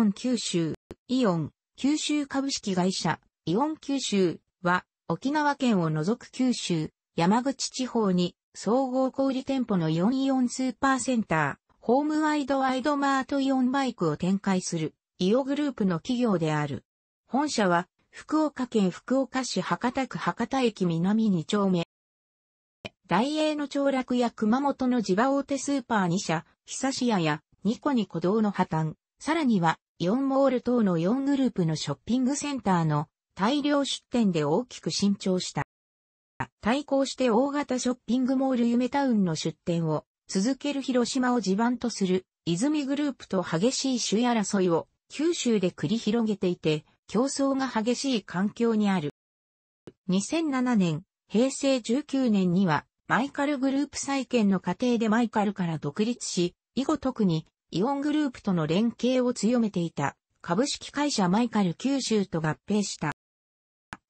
オン九州、イオン、九州株式会社、イオン九州は、沖縄県を除く九州、山口地方に、総合小売店舗のイオンイオンスーパーセンター、ホームワイドワイドマートイオンバイクを展開する、イオグループの企業である。本社は、福岡県福岡市博多区博多駅南2丁目。大英の長楽や熊本の地場大手スーパー2社、久屋やニコニコ堂の破綻、さらにはイオンモール等の4グループのショッピングセンターの大量出店で大きく伸長した。対抗して大型ショッピングモール夢タウンの出店を続ける広島を地盤とする泉グループと激しい主位争いを九州で繰り広げていて競争が激しい環境にある。2007年、平成19年にはマイカルグループ再建の過程でマイカルから独立し、以後特にイオングループとの連携を強めていた株式会社マイカル九州と合併した。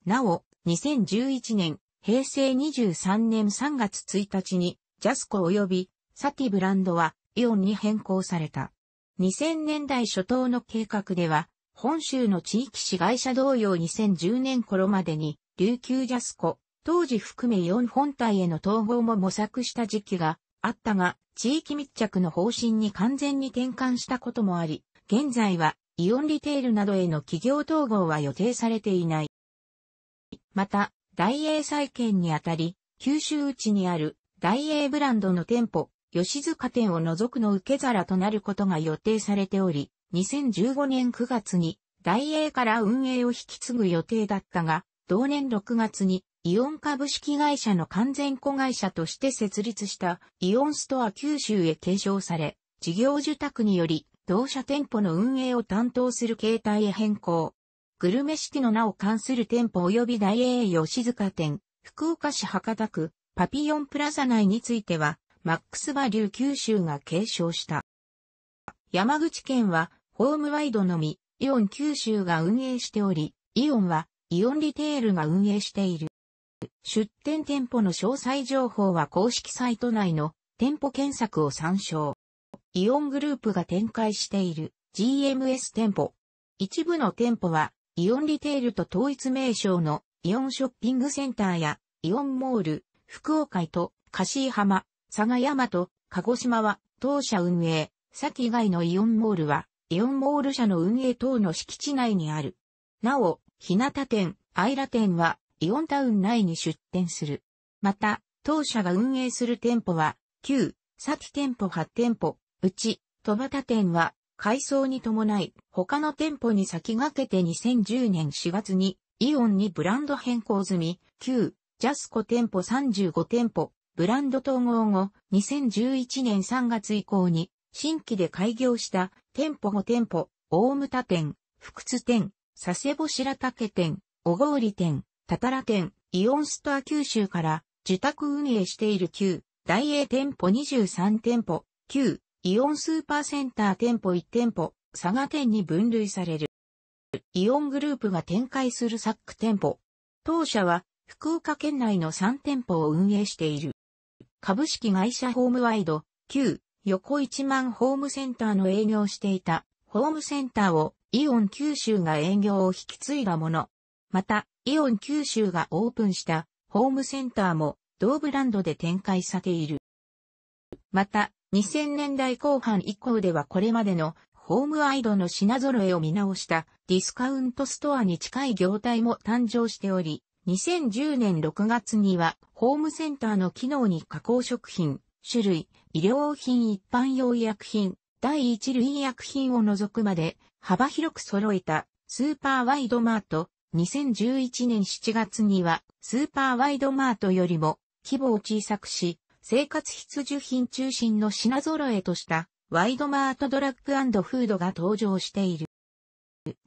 なお、2011年、平成23年3月1日に、ジャスコ及びサティブランドはイオンに変更された。2000年代初頭の計画では、本州の地域市会社同様2010年頃までに、琉球ジャスコ、当時含めイオン本体への統合も模索した時期があったが、地域密着の方針に完全に転換したこともあり、現在はイオンリテールなどへの企業統合は予定されていない。また、大英債券にあたり、九州内にある大英ブランドの店舗、吉塚店を除くの受け皿となることが予定されており、2015年9月に大英から運営を引き継ぐ予定だったが、同年6月にイオン株式会社の完全子会社として設立したイオンストア九州へ継承され、事業受託により同社店舗の運営を担当する形態へ変更。グルメシティの名を冠する店舗及び大栄養静香店、福岡市博多区、パピオンプラザ内については、マックスバリュー九州が継承した。山口県は、ホームワイドのみ、イオン九州が運営しており、イオンは、イオンリテールが運営している。出店店舗の詳細情報は公式サイト内の店舗検索を参照。イオングループが展開している GMS 店舗。一部の店舗はイオンリテールと統一名称のイオンショッピングセンターやイオンモール、福岡と柏浜、佐賀山と鹿児島は当社運営、先以外のイオンモールはイオンモール社の運営等の敷地内にある。なお、日向店、アイラ店はイオンタウン内に出店する。また、当社が運営する店舗は、旧、先店舗8店舗、うち、戸端店は、改装に伴い、他の店舗に先駆けて2010年4月に、イオンにブランド変更済み、旧、ジャスコ店舗35店舗、ブランド統合後、2011年3月以降に、新規で開業した店舗5店舗、大牟田店、福津店、佐世保白竹店、小郡店、タタラ店、イオンストア九州から自宅運営している旧、大英店舗23店舗、旧、イオンスーパーセンター店舗1店舗、佐賀店に分類される。イオングループが展開するサック店舗。当社は福岡県内の3店舗を運営している。株式会社ホームワイド、旧、横一万ホームセンターの営業していたホームセンターをイオン九州が営業を引き継いだもの。また、イオン九州がオープンしたホームセンターも同ブランドで展開されている。また、2000年代後半以降ではこれまでのホームアイドの品揃えを見直したディスカウントストアに近い業態も誕生しており、2010年6月にはホームセンターの機能に加工食品、種類、医療品一般用医薬品、第一類医薬品を除くまで幅広く揃えたスーパーワイドマート、2011年7月にはスーパーワイドマートよりも規模を小さくし、生活必需品中心の品揃えとしたワイドマートドラッグフードが登場している。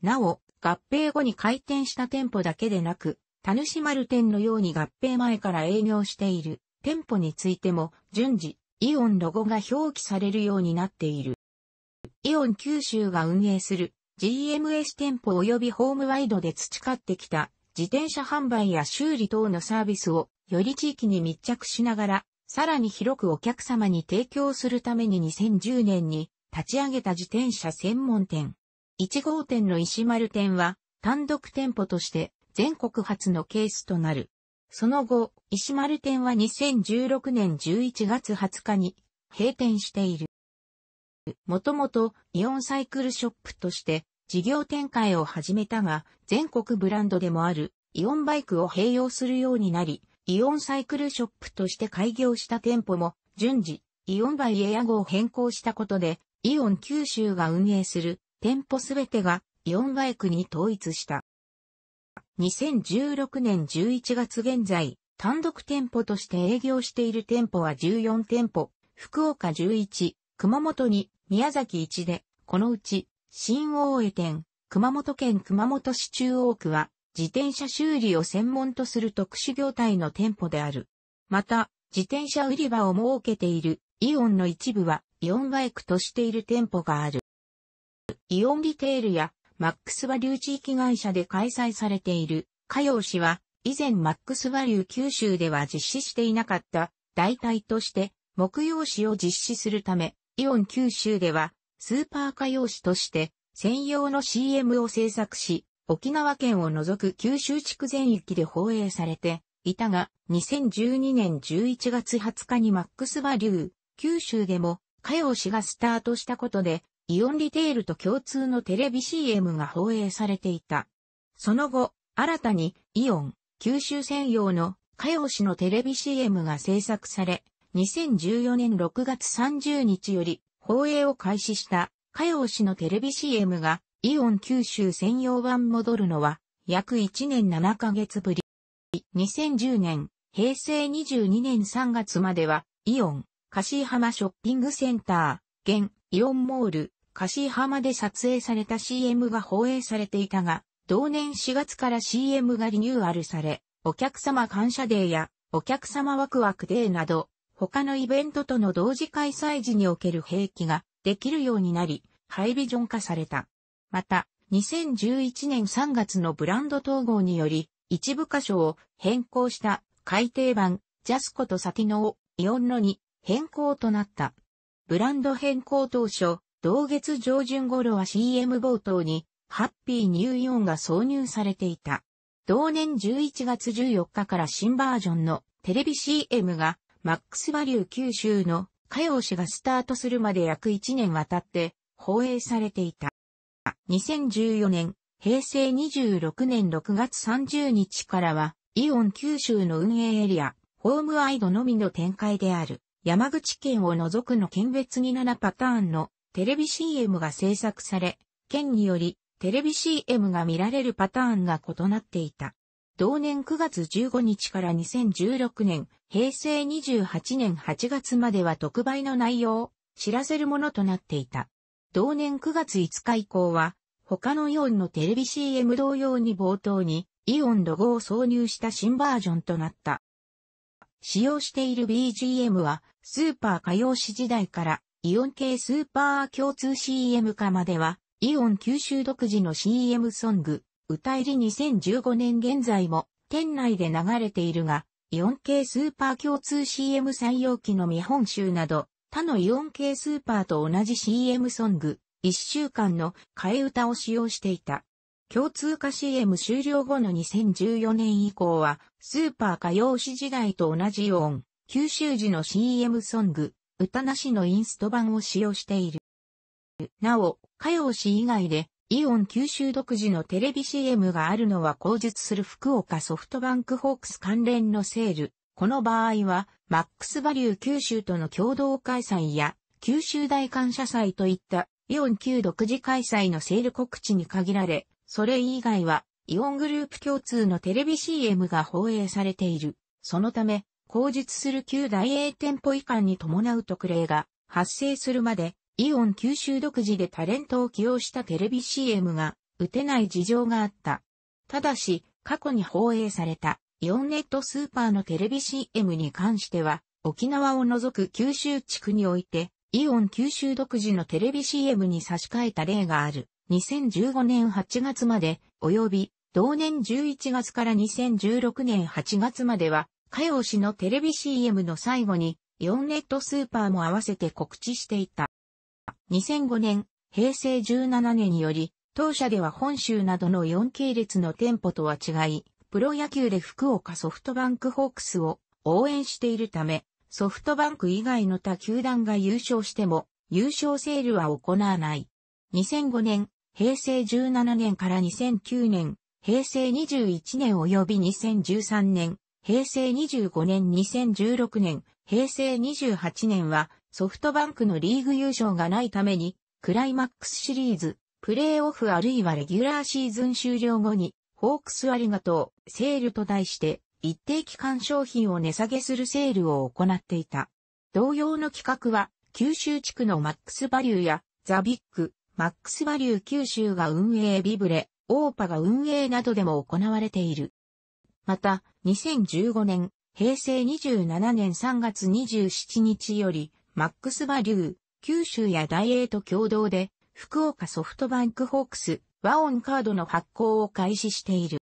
なお、合併後に開店した店舗だけでなく、田主丸店のように合併前から営業している店舗についても順次、イオンロゴが表記されるようになっている。イオン九州が運営する GMS 店舗及びホームワイドで培ってきた自転車販売や修理等のサービスをより地域に密着しながら、さらに広くお客様に提供するために2010年に立ち上げた自転車専門店。1号店の石丸店は単独店舗として全国初のケースとなる。その後、石丸店は2016年11月20日に閉店している。もともとイオンサイクルショップとして事業展開を始めたが、全国ブランドでもあるイオンバイクを併用するようになり、イオンサイクルショップとして開業した店舗も、順次、イオンバイエア号を変更したことで、イオン九州が運営する店舗すべてがイオンバイクに統一した。2016年11月現在、単独店舗として営業している店舗は14店舗、福岡11、熊本に、宮崎一で、このうち、新大江店、熊本県熊本市中央区は、自転車修理を専門とする特殊業態の店舗である。また、自転車売り場を設けているイオンの一部はイオンバイクとしている店舗がある。イオンリテールやマックスバリュー地域会社で開催されている火曜市は以前マックスバリュー九州では実施していなかった代替として木曜市を実施するためイオン九州では、スーパー歌謡誌として、専用の CM を制作し、沖縄県を除く九州地区全域で放映されていたが、2012年11月20日にマックスバリュー、九州でも歌謡誌がスタートしたことで、イオンリテールと共通のテレビ CM が放映されていた。その後、新たにイオン、九州専用の歌謡誌のテレビ CM が制作され、2014年6月30日より放映を開始した歌謡氏のテレビ CM がイオン九州専用版戻るのは約1年7ヶ月ぶり。2010年、平成22年3月まではイオン、ハ浜ショッピングセンター、現イオンモール、ハ浜で撮影された CM が放映されていたが、同年4月から CM がリニューアルされ、お客様感謝デーやお客様ワクワクデーなど、他のイベントとの同時開催時における兵器ができるようになり、ハイビジョン化された。また、2011年3月のブランド統合により、一部箇所を変更した改訂版、ジャスコとサティノをイオンのに変更となった。ブランド変更当初、同月上旬頃は CM 冒頭に、ハッピーニューイオンが挿入されていた。同年11月14日から新バージョンのテレビ CM がマックスバリュー九州の歌謡誌がスタートするまで約1年渡って放映されていた。2014年、平成26年6月30日からは、イオン九州の運営エリア、ホームアイドのみの展開である、山口県を除くの県別に7パターンのテレビ CM が制作され、県によりテレビ CM が見られるパターンが異なっていた。同年9月15日から2016年、平成28年8月までは特売の内容を知らせるものとなっていた。同年9月5日以降は、他のイオンのテレビ CM 同様に冒頭に、イオンロゴを挿入した新バージョンとなった。使用している BGM は、スーパー歌謡史時代から、イオン系スーパー共通 CM 化までは、イオン九州独自の CM ソング、歌入り2015年現在も店内で流れているが、イオン系スーパー共通 CM 採用機の見本集など、他のイオン系スーパーと同じ CM ソング、1週間の替え歌を使用していた。共通化 CM 終了後の2014年以降は、スーパー歌謡誌時代と同じイオン、九州時の CM ソング、歌なしのインスト版を使用している。なお、歌謡誌以外で、イオン九州独自のテレビ CM があるのは口述する福岡ソフトバンクホークス関連のセール。この場合は、マックスバリュー九州との共同開催や、九州大感謝祭といったイオン旧独自開催のセール告知に限られ、それ以外は、イオングループ共通のテレビ CM が放映されている。そのため、口述する旧大英店舗移管に伴う特例が発生するまで、イオン九州独自でタレントを起用したテレビ CM が打てない事情があった。ただし、過去に放映されたイオンネットスーパーのテレビ CM に関しては、沖縄を除く九州地区において、イオン九州独自のテレビ CM に差し替えた例がある。2015年8月まで、及び、同年11月から2016年8月までは、かよ氏のテレビ CM の最後に、イオンネットスーパーも合わせて告知していた。2005年、平成17年により、当社では本州などの4系列の店舗とは違い、プロ野球で福岡ソフトバンクホークスを応援しているため、ソフトバンク以外の他球団が優勝しても、優勝セールは行わない。2005年、平成17年から2009年、平成21年及び2013年、平成25年2016年、平成28年はソフトバンクのリーグ優勝がないために、クライマックスシリーズ、プレイオフあるいはレギュラーシーズン終了後に、ホークスありがとう、セールと題して、一定期間商品を値下げするセールを行っていた。同様の企画は、九州地区のマックスバリューや、ザビック、マックスバリュー九州が運営ビブレ、オーパが運営などでも行われている。また、2015年、平成27年3月27日より、マックスバリュー、九州や大英と共同で、福岡ソフトバンクホークス、和音カードの発行を開始している。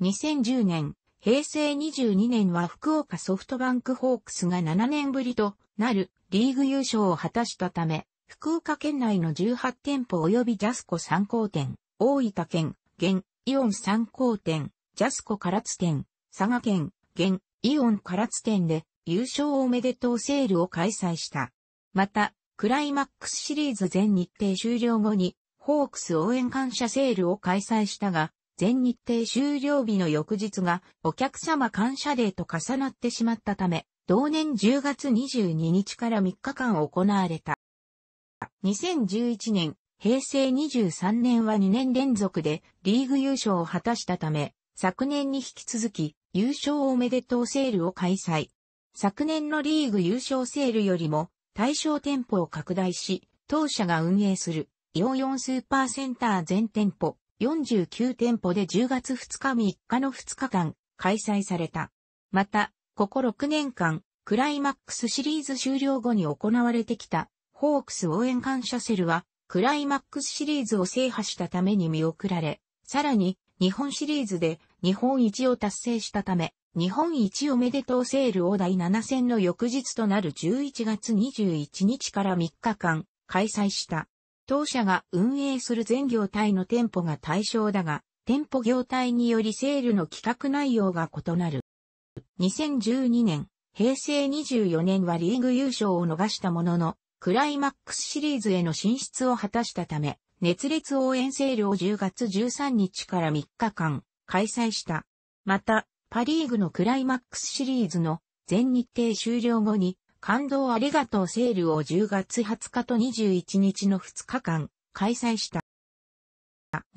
2010年、平成22年は福岡ソフトバンクホークスが7年ぶりとなるリーグ優勝を果たしたため、福岡県内の18店舗及びジャスコ参考店、大分県、現、イオン参考店、ジャスコ唐津店、佐賀県、現、イオン唐津店で優勝おめでとうセールを開催した。また、クライマックスシリーズ全日程終了後に、ホークス応援感謝セールを開催したが、全日程終了日の翌日がお客様感謝デーと重なってしまったため、同年10月22日から3日間行われた。2011年、平成23年は2年連続でリーグ優勝を果たしたため、昨年に引き続き優勝おめでとうセールを開催。昨年のリーグ優勝セールよりも対象店舗を拡大し、当社が運営するイオン4スーパーセンター全店舗49店舗で10月2日3日の2日間開催された。また、ここ6年間、クライマックスシリーズ終了後に行われてきたホークス応援感謝セルはクライマックスシリーズを制覇したために見送られ、さらに日本シリーズで日本一を達成したため、日本一おめでとうセールを第7戦の翌日となる11月21日から3日間開催した。当社が運営する全業態の店舗が対象だが、店舗業態によりセールの企画内容が異なる。2012年、平成24年はリーグ優勝を逃したものの、クライマックスシリーズへの進出を果たしたため、熱烈応援セールを10月13日から3日間開催した。また、パリーグのクライマックスシリーズの全日程終了後に、感動ありがとうセールを10月20日と21日の2日間開催した。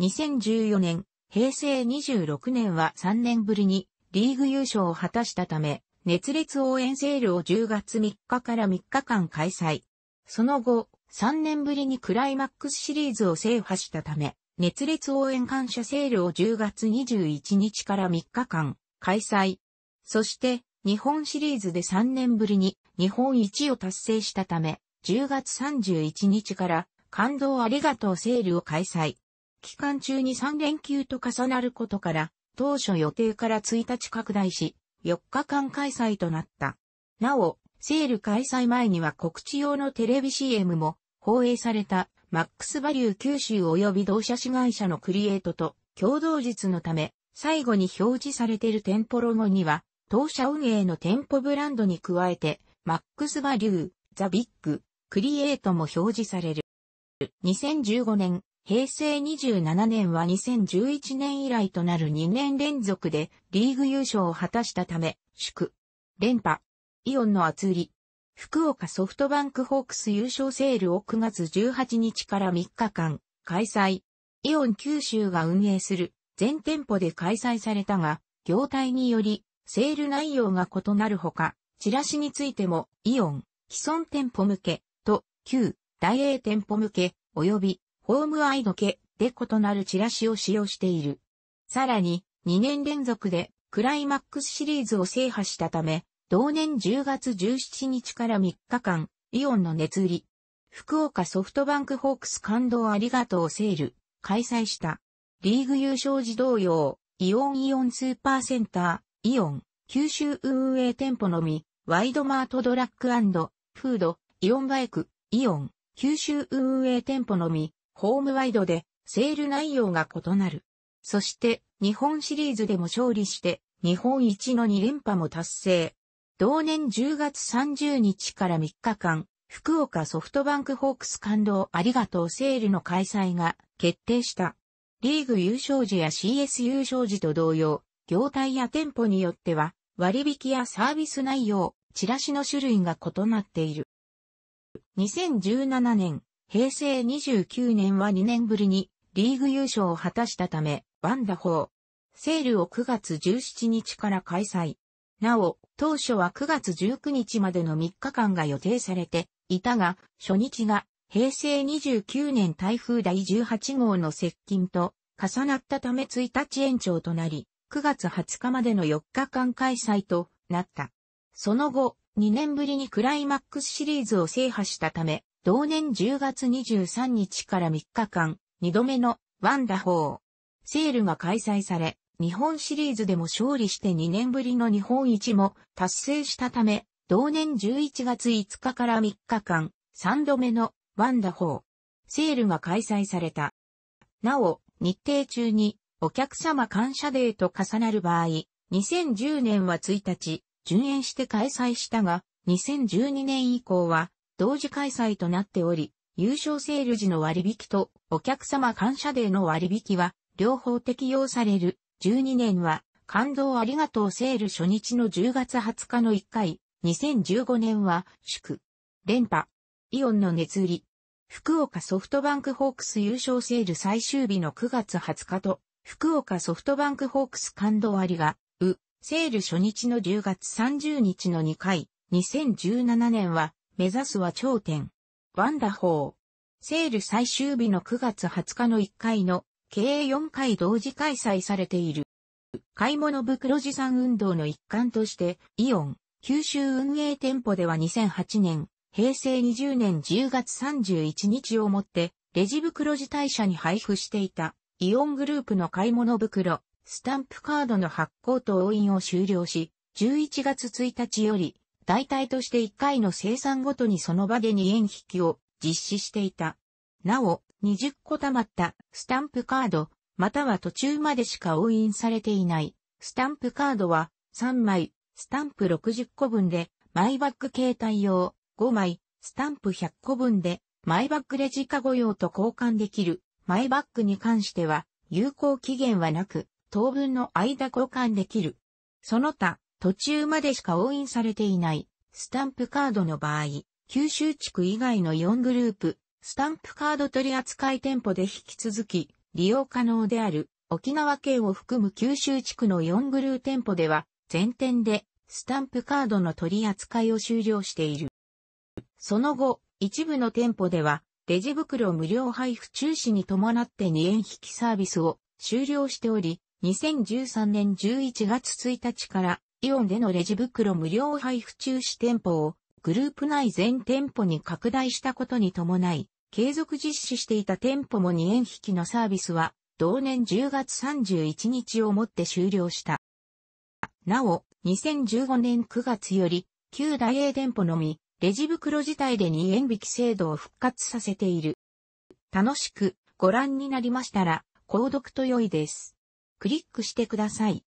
2014年、平成26年は3年ぶりにリーグ優勝を果たしたため、熱烈応援セールを10月3日から3日間開催。その後、3年ぶりにクライマックスシリーズを制覇したため、熱烈応援感謝セールを10月21日から3日間開催。そして、日本シリーズで3年ぶりに日本一を達成したため、10月31日から感動ありがとうセールを開催。期間中に3連休と重なることから、当初予定から1日拡大し、4日間開催となった。なお、セール開催前には告知用のテレビ CM も放映されたマックスバリュー九州及び同社子会社のクリエイトと共同実のため最後に表示されている店舗ロゴには、当社運営の店舗ブランドに加えて、マックスバリュー、ザ・ビッグ、クリエイトも表示される。2015年、平成27年は2011年以来となる2年連続でリーグ優勝を果たしたため、祝、連覇、イオンの厚売り、福岡ソフトバンクホークス優勝セールを9月18日から3日間開催。イオン九州が運営する全店舗で開催されたが、業態により、セール内容が異なるほか、チラシについても、イオン、既存店舗向け、と、旧、大英店舗向け、及び、ホームアイド系で異なるチラシを使用している。さらに、2年連続で、クライマックスシリーズを制覇したため、同年10月17日から3日間、イオンの熱売り、福岡ソフトバンクホークス感動ありがとうセール、開催した。リーグ優勝時同様、イオンイオンスーパーセンター、イオン、九州運営店舗のみ、ワイドマートドラッグフード、イオンバイク、イオン、九州運営店舗のみ、ホームワイドで、セール内容が異なる。そして、日本シリーズでも勝利して、日本一の2連覇も達成。同年10月30日から3日間、福岡ソフトバンクホークス感動ありがとうセールの開催が決定した。リーグ優勝時や CS 優勝時と同様、業態や店舗によっては、割引やサービス内容、チラシの種類が異なっている。2017年、平成29年は2年ぶりにリーグ優勝を果たしたため、ワンダホー。セールを9月17日から開催。なお、当初は9月19日までの3日間が予定されていたが、初日が平成29年台風第18号の接近と重なったため1日延長となり、9月20日までの4日間開催となった。その後、2年ぶりにクライマックスシリーズを制覇したため、同年10月23日から3日間、2度目のワンダホーセールが開催され、日本シリーズでも勝利して2年ぶりの日本一も達成したため、同年11月5日から3日間、3度目のワンダホー、セールが開催された。なお、日程中にお客様感謝デーと重なる場合、2010年は1日、順延して開催したが、2012年以降は同時開催となっており、優勝セール時の割引とお客様感謝デーの割引は両方適用される。12年は感動ありがとうセール初日の10月20日の1回、2015年は祝連覇イオンの熱売り。福岡ソフトバンクホークス優勝セール最終日の9月20日と、福岡ソフトバンクホークス感動ありが、う、セール初日の10月30日の2回、2017年は、目指すは頂点。ワンダホー。セール最終日の9月20日の1回の、計4回同時開催されている。買い物袋持参運動の一環として、イオン、九州運営店舗では2008年、平成20年10月31日をもって、レジ袋自体社に配布していた、イオングループの買い物袋、スタンプカードの発行と応印を終了し、11月1日より、代替として1回の生産ごとにその場で2円引きを実施していた。なお、20個溜まったスタンプカード、または途中までしか応印されていないスタンプカードは3枚、スタンプ60個分でマイバッグ携帯用、5枚、スタンプ100個分で、マイバッグレジカゴ用と交換できる、マイバッグに関しては、有効期限はなく、当分の間交換できる。その他、途中までしか押印されていない、スタンプカードの場合、九州地区以外の4グループ、スタンプカード取扱店舗で引き続き、利用可能である、沖縄県を含む九州地区の4グルー店舗では、全店で、スタンプカードの取扱いを終了している。その後、一部の店舗では、レジ袋無料配布中止に伴って2円引きサービスを終了しており、2013年11月1日からイオンでのレジ袋無料配布中止店舗をグループ内全店舗に拡大したことに伴い、継続実施していた店舗も2円引きのサービスは、同年10月31日をもって終了した。なお、2015年9月より、旧大英店舗のみ、レジ袋自体で2円引き制度を復活させている。楽しくご覧になりましたら、購読と良いです。クリックしてください。